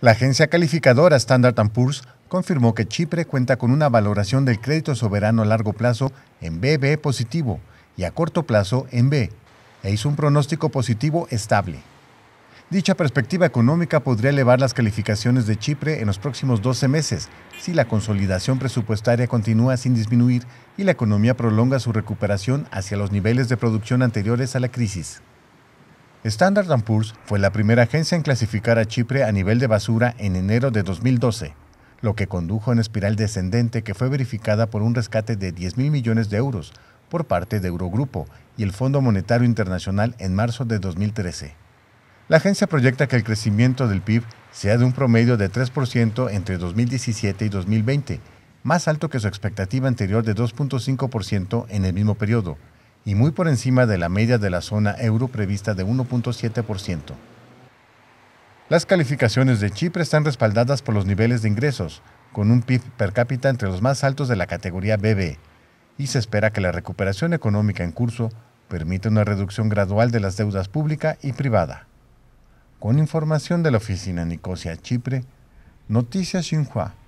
La agencia calificadora Standard Poor's confirmó que Chipre cuenta con una valoración del crédito soberano a largo plazo en BB positivo y a corto plazo en B, e hizo un pronóstico positivo estable. Dicha perspectiva económica podría elevar las calificaciones de Chipre en los próximos 12 meses si la consolidación presupuestaria continúa sin disminuir y la economía prolonga su recuperación hacia los niveles de producción anteriores a la crisis. Standard Poor's fue la primera agencia en clasificar a Chipre a nivel de basura en enero de 2012, lo que condujo a una espiral descendente que fue verificada por un rescate de 10 mil millones de euros por parte de Eurogrupo y el Fondo Monetario Internacional en marzo de 2013. La agencia proyecta que el crecimiento del PIB sea de un promedio de 3% entre 2017 y 2020, más alto que su expectativa anterior de 2.5% en el mismo periodo, y muy por encima de la media de la zona euro prevista de 1.7%. Las calificaciones de Chipre están respaldadas por los niveles de ingresos, con un PIB per cápita entre los más altos de la categoría BB, y se espera que la recuperación económica en curso permita una reducción gradual de las deudas pública y privada. Con información de la oficina Nicosia Chipre, Noticias Xinhua.